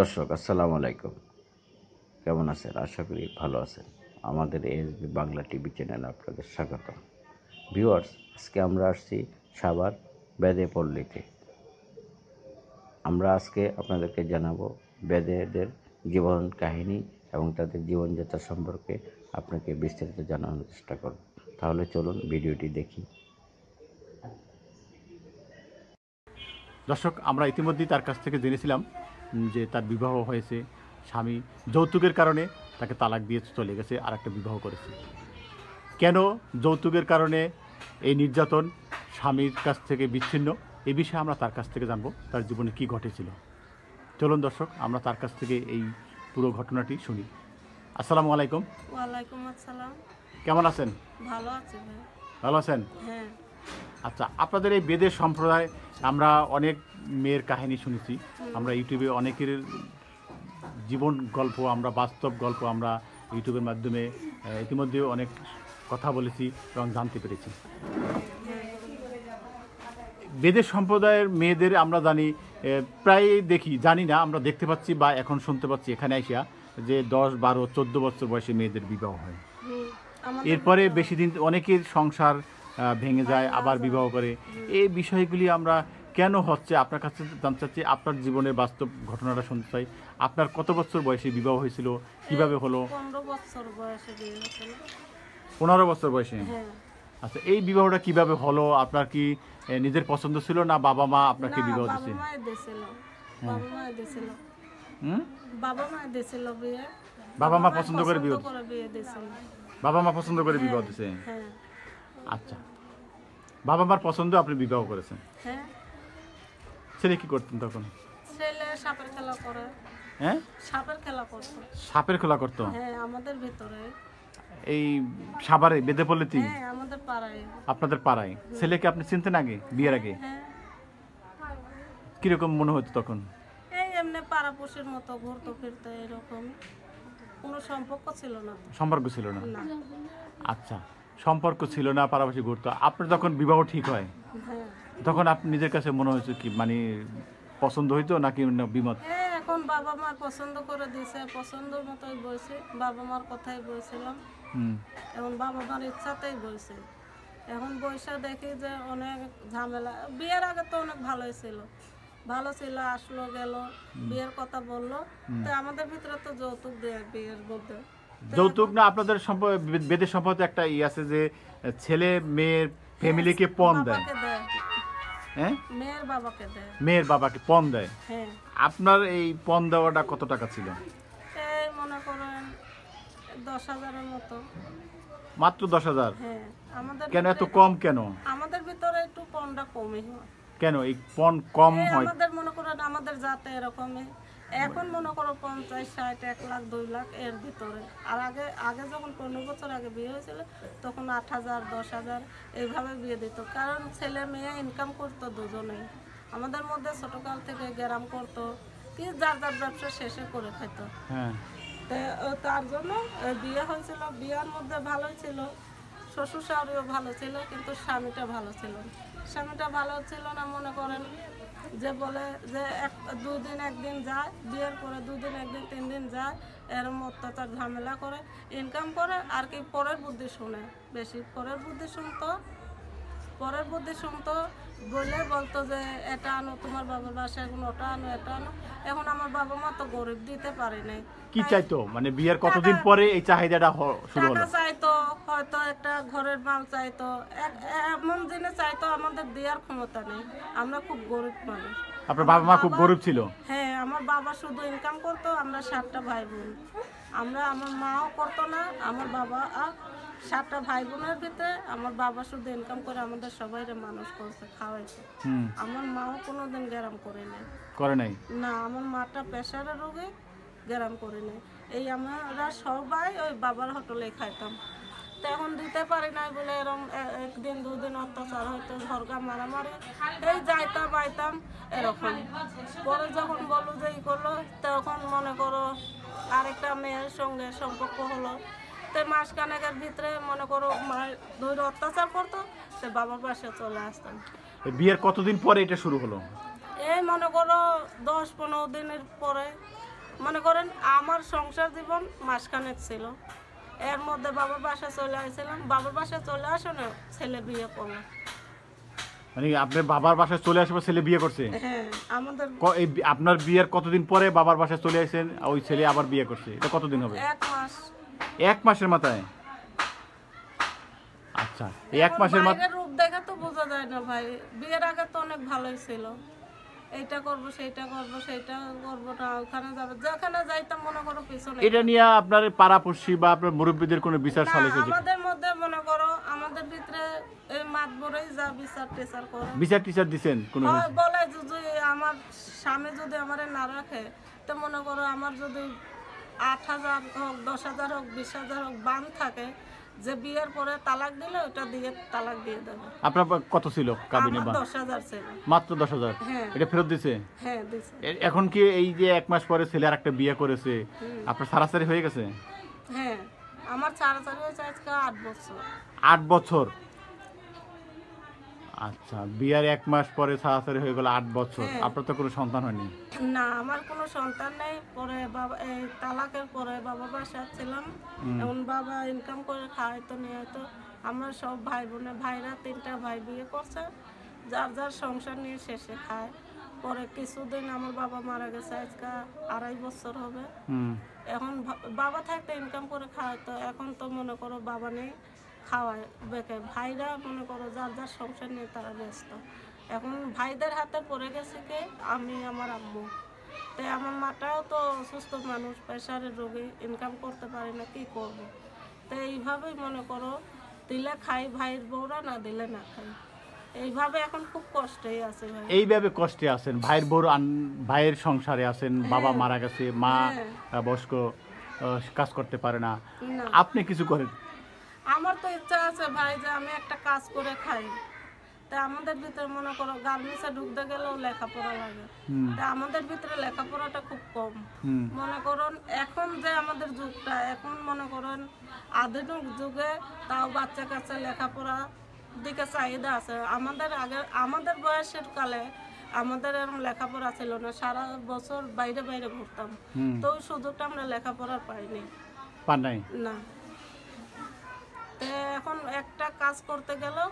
দর্শক আসসালামু আলাইকুম কেমন আছেন আশা করি ভালো আছেন আমাদের এসবি বাংলা টিভি চ্যানেলে আপনাদের স্বাগত ভিউয়ার্স আজকে আমরা আসছি সাবার পল্লীতে আমরা আজকে আপনাদেরকে জানাবো বেদেদের জীবন কাহিনী এবং তাদের জীবনযাত্রা সম্পর্কে আপনাকে বিস্তারিত জানানোর চেষ্টা করব তাহলে চলুন ভিডিওটি দেখি দর্শক আমরা ইতিমধ্যেই তার কাছ থেকে জেনেছিলাম যে তার বিবাহ হয়েছে স্বামী যৌতুকের কারণে তাকে তালাক দিয়ে চলে গেছে আর একটা বিবাহ করেছে কেন যৌতুকের কারণে এই নির্যাতন স্বামীর কাছ থেকে বিচ্ছিন্ন এই বিষয়ে আমরা তার কাছ থেকে জানব তার জীবনে কি ঘটেছিল চলুন দর্শক আমরা তার কাছ থেকে এই পুরো ঘটনাটি শুনি আসসালামু আলাইকুম ওয়ালাইকুম আসসালাম কেমন আছেন ভালো আছি ভালো আছেন হ্যাঁ আচ্ছা আপনাদের এই বেদের সম্প্রদায় আমরা অনেক মেয়ের কাহিনী শুনেছি আমরা ইউটিউবে অনেকের জীবন গল্প আমরা বাস্তব গল্প আমরা ইউটিউবের মাধ্যমে ইতিমধ্যে অনেক কথা বলেছি এবং জানতে পেরেছি বেদের সম্প্রদায়ের মেয়েদের আমরা জানি প্রায় দেখি জানি না আমরা দেখতে পাচ্ছি বা এখন শুনতে পাচ্ছি এখানে আসিয়া যে দশ বারো চোদ্দ বছর বয়সে মেয়েদের বিবাহ হয় এরপরে বেশি দিন অনেকের সংসার ভেঙে যায় আবার বিবাহ করে এই বিষয়গুলি আমরা কেন হচ্ছে আপনার কাছে জানতে চাচ্ছি আপনার জীবনের বাস্তব ঘটনাটা শুনতে চাই আপনার কত বছর বয়সে বিবাহ হয়েছিল কিভাবে হলো পনেরো বছর বয়সে হ্যাঁ। আচ্ছা এই বিবাহটা কিভাবে হলো আপনার কি নিজের পছন্দ ছিল না বাবা মা আপনাকে বিবাহ দিচ্ছে হ্যাঁ। বাবা মা পছন্দ করে বিবাহ বাবা মা পছন্দ করে বিবাহ দিচ্ছে আচ্ছা বাবা মার পছন্দ আপনি বিবাহ করেছেন হ্যাঁ ছেলে কি করতেন তখন ছেলে সাপের খেলা করে হ্যাঁ সাপের খেলা করত সাপের খেলা করত হ্যাঁ আমাদের ভিতরে এই সাভারে বেদে পড়লে তুই হ্যাঁ আমাদের পাড়ায় আপনাদের পাড়ায় ছেলেকে আপনি চিনতেন আগে বিয়ের আগে হ্যাঁ কিরকম মনে হতো তখন এই এমনি পাড়া পাড়াপোশের মতো ঘুরতো ফিরতো এরকম কোনো সম্পর্ক ছিল না সম্পর্ক ছিল না আচ্ছা সম্পর্ক ছিল না পারাপাশি ঘুরত আপনার যখন বিবাহ ঠিক হয় তখন আপনি নিজের কাছে মনে হয়েছে কি মানে পছন্দ হইতো নাকি বিমত এখন বাবা মার পছন্দ করে দিয়েছে পছন্দ মতোই বলছে বাবা মার কথাই বলছিলাম এখন বাবা মার ইচ্ছাতেই বলছে এখন বৈশা দেখি যে অনেক ঝামেলা বিয়ের আগে তো অনেক ভালোই ছিল ভালো ছিল আসলো গেল বিয়ের কথা বললো তো আমাদের ভিতরে তো যৌতুক দেয় বিয়ের বলতে যৌতুক না আপনাদের বেদের সম্পর্কে একটা ই আছে যে ছেলে মেয়ের ফ্যামিলিকে পণ দেয় হ্যাঁ মেয়ের বাবাকে পণ দেয় হ্যাঁ। আপনার এই পণ দেওয়াটা কত টাকা ছিল মাত্র দশ হাজার হ্যাঁ, কেন এত কম কেন আমাদের ভিতরে একটু পণটা কেন এই পণ কম হয় আমাদের মনে করেন আমাদের জাতে এরকমই এখন মনে করো পঞ্চাশ ষাট এক লাখ দুই লাখ এর ভিতরে আর আগে আগে যখন পনেরো বছর আগে বিয়ে হয়েছিল তখন আট হাজার দশ হাজার এইভাবে বিয়ে দিত কারণ ছেলে মেয়ে ইনকাম করতো দুজনেই আমাদের মধ্যে ছোটকাল থেকে গ্যারাম করতো কি যার যার ব্যবসা শেষে করে খেত হ্যাঁ। তার জন্য বিয়ে হয়েছিল বিয়ের মধ্যে ভালোই ছিল শ্বশুর শাড়িও ভালো ছিল কিন্তু স্বামীটা ভালো ছিল স্বামীটা ভালো ছিল না মনে করেন যে বলে যে এক দুদিন একদিন যায় বিয়ের পরে দুদিন একদিন তিন দিন যায় এরম অত্যাচার ঝামেলা করে ইনকাম করে আর কি পরের বুদ্ধি শুনে বেশি পরের বুদ্ধি শুনতো পরের বুদ্ধি শুনতো গলে বলতো যে এটা আনো তোমার বাবার বাসায় এখন ওটা আনো এটা আনো এখন আমার বাবা মা তো গরিব দিতে পারে নাই কি চাইতো মানে বিয়ের কতদিন পরে এই চাহিদাটা শুরু হলো টাকা চাইতো হয়তো একটা ঘরের মাল চাইতো এমন দিনে চাইতো আমাদের দেওয়ার ক্ষমতা নেই আমরা খুব গরিব মানুষ আপনার বাবা মা খুব গরিব ছিল হ্যাঁ আমার বাবা শুধু ইনকাম করতো আমরা সাতটা ভাই বোন আমরা আমার মাও করতো না আমার বাবা আর সাতটা ভাই বোনের ভিতরে আমার বাবা শুধু ইনকাম করে আমাদের সবাই মানুষ করছে খাওয়াইছে আমার মাও কোনোদিন গ্যারাম করে নাই করে নাই না আমার মাটা প্রেশারের রোগে গ্যারাম করে নাই এই আমরা সবাই ওই বাবার হোটেলে খাইতাম তখন দিতে পারি নাই বলে এরকম একদিন দুদিন অত্যাচার হইতো ঝরগা মারামারি এই যাইতাম আইতাম এরকম পরে যখন বলো যে ই করলো তখন মনে করো আরেকটা মেয়ের সঙ্গে সম্পর্ক হলো তো মাস কানেকের ভিতরে মনে করো মায়ের ধৈর্য অত্যাচার করতো সে বাবার পাশে চলে আসতাম বিয়ের কতদিন পরে এটা শুরু হলো এই মনে করো দশ পনেরো দিনের পরে মনে করেন আমার সংসার জীবন মাসখানেক ছিল এর মধ্যে বাবার বাসা চলে আসছিলাম বাবার বাসা চলে আসো না ছেলে বিয়ে করলো মানে আপনি বাবার বাসায় চলে আসবে ছেলে বিয়ে করছে হ্যাঁ আমাদের আপনার বিয়ের কতদিন পরে বাবার বাসায় চলে আসেন ওই ছেলে আবার বিয়ে করছে এটা কতদিন হবে এক মাস এক মাসের মাথায় আচ্ছা এক মাসের মাথায় রূপ দেখা তো বোঝা যায় না ভাই বিয়ের আগে তো অনেক ভালোই ছিল করব সেটা করব সেটা করব না ওখানে যাব যেখানে যাইতাম মনে করো পিছনে এটা আপনার বা আপনার কোনো বিচার সালিশ আমাদের মধ্যে মনে করো আমাদের ভিতরে এই মাতবরেই যা বিচার টিচার করে বিচার টিচার দিবেন বলে যদি আমার স্বামী যদি আমারে না রাখে তো মনে করো আমার যদি আট হাজার হোক দশ হাজার হোক বিশ হাজার হোক বান থাকে যে বিয়ের পরে তালাক দিলে ওটা দিয়ে তালাক দিয়ে দেবে আপনার কত ছিল কাবিনে দশ হাজার ছিল মাত্র দশ হাজার হ্যাঁ। এটা ফেরত দিছে হ্যাঁ এখন কি এই যে এক মাস পরে ছেলে আরেকটা বিয়ে করেছে আপনার সারাসারি হয়ে গেছে হ্যাঁ আমার সারাসারি হয়েছে আজকে আট বছর আট বছর আচ্ছা বিয়ার এক মাস পরে ছাড়াছাড়ি হয়ে গেল আট বছর হ্যাঁ। আপনার তো কোনো সন্তান হয়নি না আমার কোনো সন্তান নেই পরে বাবা এই তালাকের পরে বাবা বাসা ছিলাম এখন বাবা ইনকাম করে খাওয়াইতো নিয়ে হয়তো আমরা সব ভাই বোনে ভাইরা তিনটা ভাই বিয়ে করছে যার যার সংসার নিয়ে শেষে খায় পরে কিছুদিন আমার বাবা মারা গেছে আজকে আড়াই বছর হবে এখন বাবা থাকতে ইনকাম করে খাওয়াতো এখন তো মনে করো বাবা নেই খাওয়ায় বেঁকে ভাইরা মনে করো যার যার সংসার নিয়ে তারা ব্যস্ত এখন ভাইদের হাতে পড়ে গেছে কে আমি আমার আম্মু তো আমার মাটাও তো অসুস্থ মানুষ প্রেশারের রোগী ইনকাম করতে পারে না কী করবো তো এইভাবেই মনে করো দিলে খাই ভাইয়ের বউরা না দিলে না খাই এইভাবে এখন খুব কষ্টেই আছে এইভাবে কষ্টে আছেন ভাইয়ের বউর ভাইয়ের সংসারে আছেন হ্যাঁ। বাবা মারা গেছে মা হ্যাঁ। বয়স্ক কাজ করতে পারে না আপনি কিছু করেন আমার তো ইচ্ছা আছে ভাই যে আমি একটা কাজ করে খাই তা আমাদের ভিতরে মনে করো গার্মেন্টসে ঢুকতে গেলেও লেখাপড়া লাগে তা আমাদের ভিতরে লেখাপড়াটা খুব কম মনে করুন এখন যে আমাদের যুগটা এখন মনে করুন আধুনিক যুগে তাও বাচ্চা কাচ্চা লেখাপড়া দিকে চাহিদা আছে আমাদের আগে আমাদের বয়সের কালে আমাদের এরকম লেখাপড়া ছিল না সারা বছর বাইরে বাইরে ঘুরতাম তো ওই সুযোগটা আমরা লেখাপড়া পাইনি না এখন একটা কাজ করতে গেলেও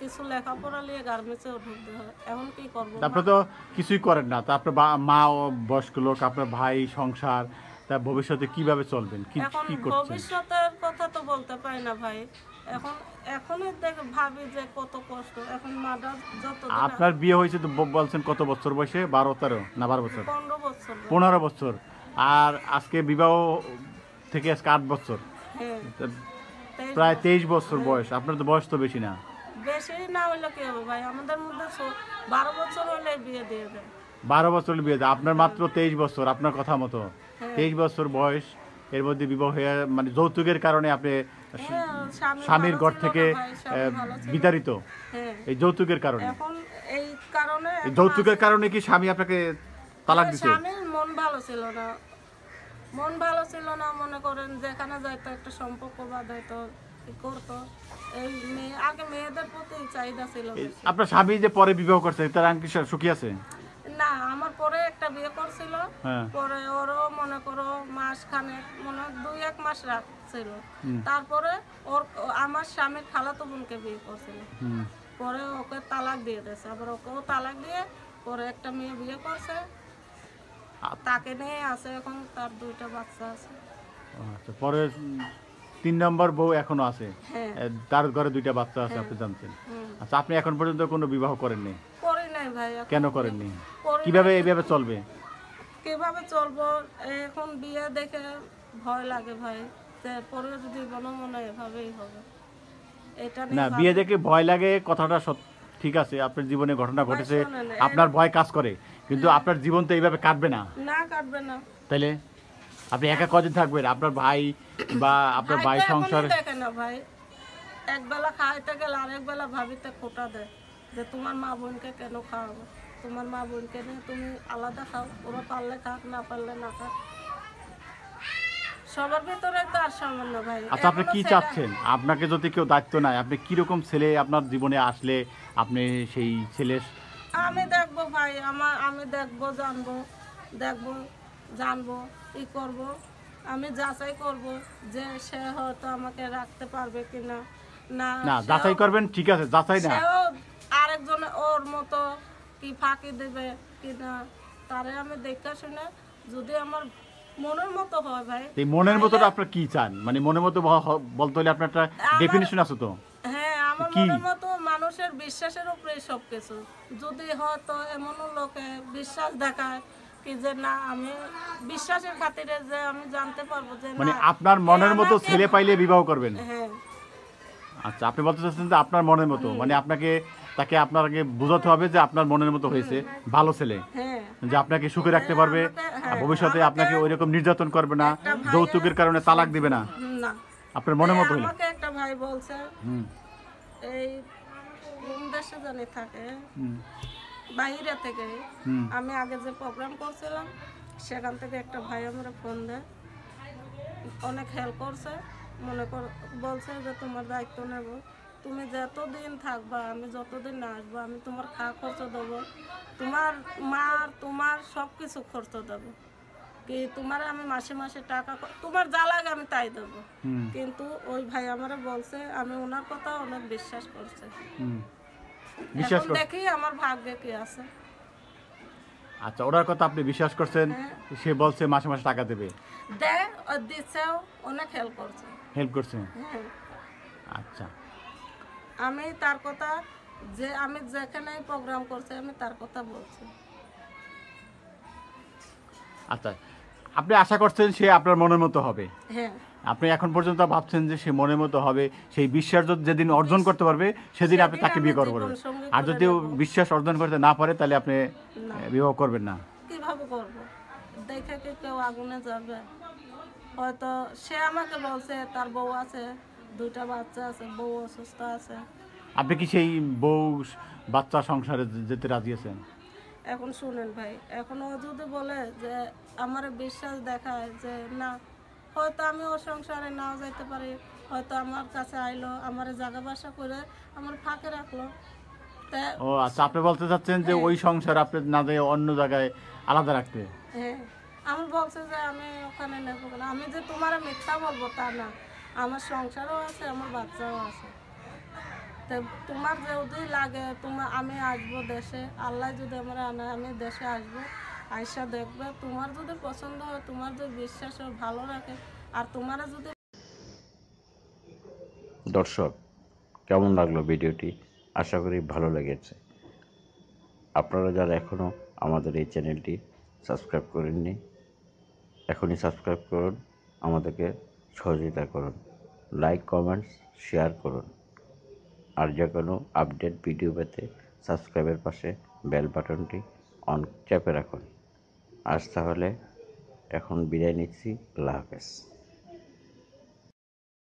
কিছু লেখাপড়া নিয়ে গার্মেন্টসে ঢুকতে হয় এখন কি করবো তারপরে তো কিছুই করেন না তারপরে মা ও বয়স্ক লোক আপনার ভাই সংসার তা ভবিষ্যতে কিভাবে চলবেন কি কি করছেন ভবিষ্যতের কথা তো বলতে পারি না ভাই এখন এখন দেখ ভাবি যে কত কষ্ট এখন মাদার যত আপনার বিয়ে হয়েছে তো বলছেন কত বছর বয়সে বারো তেরো না বারো বছর পনেরো বছর 15 বছর আর আজকে বিবাহ থেকে আজকে আট বছর হ্যাঁ। প্রায় তেইশ বছর হ্যাঁ। বয়স আপনার তো বয়স তো বেশি না বেশি না হইলে কি হবে ভাই আমাদের মধ্যে বারো বছর হলে বিয়ে দিয়ে দেয় বারো বছর বিয়ে দেয় আপনার হ্যাঁ। মাত্র তেইশ বছর আপনার কথা মতো হ্যাঁ। তেইশ বছর বয়স এর মধ্যে বিবাহ হয়ে মানে যৌতুকের কারণে আপনি স্বামীর ঘর থেকে বিতাড়িত এই যৌতুকের কারণে এই যৌতুকের কারণে কি স্বামী আপনাকে তালাক দিতে মন ভালো ছিল না মন ভালো ছিল না মনে করেন যেখানে যাইতো একটা সম্পর্ক বাঁধাইতো করতো এই আগে মেয়েদের প্রতি চাহিদা ছিল আপনার না আমার পরে একটা বিয়ে করছিল হ্যাঁ। পরে ওরও মনে করো মনে দুই এক মাস রাখছিল তারপরে ওর আমার স্বামীর খালাতো বোনকে বিয়ে করছিল পরে ওকে তালাক দিয়ে দিয়েছে আবার ওকেও তালাক দিয়ে পরে একটা মেয়ে বিয়ে করছে তাকে নিয়ে আছে এখন তার দুইটা বাচ্চা আছে আচ্ছা পরে তিন নম্বর বউ এখনো আছে হ্যাঁ। তার ঘরে দুইটা বাচ্চা আছে হ্যাঁ। আপনি জানছেন আচ্ছা আপনি এখন পর্যন্ত কোনো বিবাহ করেননি করি নাই ভাই কেন করেননি কিভাবে এইভাবে চলবে কিভাবে চলবো এখন বিয়ে দেখে ভয় লাগে ভাই পরে যদি বলো মনে এভাবেই হবে এটা না বিয়ে দেখে ভয় লাগে কথাটা ঠিক আছে আপনার জীবনে ঘটনা ঘটেছে আপনার ভয় কাজ করে কিন্তু আপনার জীবন তো এইভাবে কাটবে না না কাটবে না তাহলে আপনি একা কদিন থাকবেন আপনার ভাই বা আপনার ভাই সংসার না ভাই একবেলা খাইতে গেলে আরেকবেলা ভাবিতে খোটা দেয় যে তোমার মা বোনকে কেন খাওয়াবো তোমার মা বোনকে নিয়ে তুমি আলাদা খাও ওরা পারলে খাক না পারলে না খাক সবার ভেতরে তো আর সামান্য ভাই আচ্ছা আপনি কি চাচ্ছেন আপনাকে যদি কেউ দায়িত্ব নেয় আপনি কিরকম ছেলে আপনার জীবনে আসলে আপনি সেই ছেলের আমি দেখবো ভাই আমার আমি দেখবো জানবো দেখবো জানবো ই করব আমি যাচাই করব যে সে হয়তো আমাকে রাখতে পারবে কিনা না যাচাই করবেন ঠিক আছে যাচাই না আরেকজন ওর মতো কি ফাঁকি দেবে কিনা তারে আমি দেখা শুনে যদি আমার মনের মতো হয় ভাই মনের মতো আপনার কি চান মানে মনের মতো বলতে হলে আপনার একটা ডেফিনেশন আছে তো মতো মানুষের বিশ্বাসের উপরে সব কিছু যদি হয়তো লোকে বিশ্বাস দেখায় যে না আমি বিশ্বাসের খাতিরে যে আমি জানতে পারবো মানে আপনার মনের মতো ছেলে পাইলে বিবাহ করবেন হ্যাঁ। আচ্ছা আপনি বলতে চাচ্ছেন যে আপনার মনের মতো মানে আপনাকে তাকে আপনাকে বোঝাতে হবে যে আপনার মনের মতো হয়েছে ভালো ছেলে হ্যাঁ। যে আপনাকে সুখে রাখতে হ্যাঁ, পারবে ভবিষ্যতে আপনাকে ওই রকম নির্যাতন করবে না যৌতুকের কারণে তালাক দিবে না আপনার মনের মতো একটা ভাই বলছে এই দেশে জানি থাকে বাইরে থেকে আমি আগে যে প্রোগ্রাম করছিলাম সেখান থেকে একটা ভাই আমরা ফোন দেয় অনেক হেল্প করছে মনে কর বলছে যে তোমার দায়িত্ব নেব তুমি যতদিন থাকবা আমি যতদিন না আসবো আমি তোমার খা খরচ দেবো তোমার মার তোমার সব কিছু খরচ দেবো কি তোমার আমি মাসে মাসে টাকা তোমার যা লাগে আমি তাই দেবো কিন্তু ওই ভাই আমার বলছে আমি ওনার কথা অনেক বিশ্বাস করছে দেখি আমার ভাগ্যে কি আছে আচ্ছা ওনার কথা আপনি বিশ্বাস করছেন হ্যাঁ। সে বলছে মাসে মাসে টাকা দেবে দে দিচ্ছেও অনেক হেল্প করছে হেল্প করছে হ্যাঁ। আচ্ছা আমি তার কথা যে আমি যেখানে প্রোগ্রাম করছি আমি তার কথা বলছি আচ্ছা আপনি আশা করছেন সে আপনার মনের মতো হবে হ্যাঁ। আপনি এখন পর্যন্ত ভাবছেন যে সে মনের মতো হবে সেই বিশ্বাস যেদিন অর্জন করতে পারবে সেদিন আপনি তাকে বিয়ে করবেন আর যদি বিশ্বাস অর্জন করতে না পারে তাহলে আপনি বিবাহ করবেন না হয়তো সে আমাকে বলছে তার বউ আছে দুইটা বাচ্চা আছে বউ অসুস্থ আছে আপনি কি সেই বউ বাচ্চা সংসারে যেতে রাজি আছেন এখন শুনেন ভাই এখন ও যদি বলে যে আমার বিশ্বাস দেখায় যে না হয়তো আমি ওর সংসারে নাও যাইতে পারি হয়তো আমার কাছে আইলো আমার জায়গা বাসা করে আমার ফাঁকে রাখলো ও আচ্ছা আপনি বলতে চাচ্ছেন যে হ্যাঁ। ওই সংসার আপনি না দিয়ে অন্য জায়গায় আলাদা রাখতে হ্যাঁ আমি বলছে যে আমি ওখানে নেবো আমি যে তোমার মিথ্যা বলবো তা না আমার সংসারও আছে আমার বাচ্চাও আছে তোমার যদি লাগে তোমার আমি আসবো দেশে আল্লাহ যদি আমরা আনে আমি দেশে আসবো আয়সা দেখবে তোমার যদি পছন্দ হয় তোমার যদি বিশ্বাস হয় ভালো রাখে আর তোমারা যদি দর্শক কেমন লাগলো ভিডিওটি আশা করি ভালো লেগেছে আপনারা যারা এখনও আমাদের এই চ্যানেলটি সাবস্ক্রাইব করেননি এখনই সাবস্ক্রাইব করুন আমাদেরকে সহযোগিতা করুন লাইক কমেন্টস শেয়ার করুন আর যে কোনো আপডেট ভিডিও পেতে সাবস্ক্রাইবের পাশে বেল বাটনটি অন চেপে রাখুন আজ তাহলে এখন বিদায় নিচ্ছি আল্লাহ হাফেজ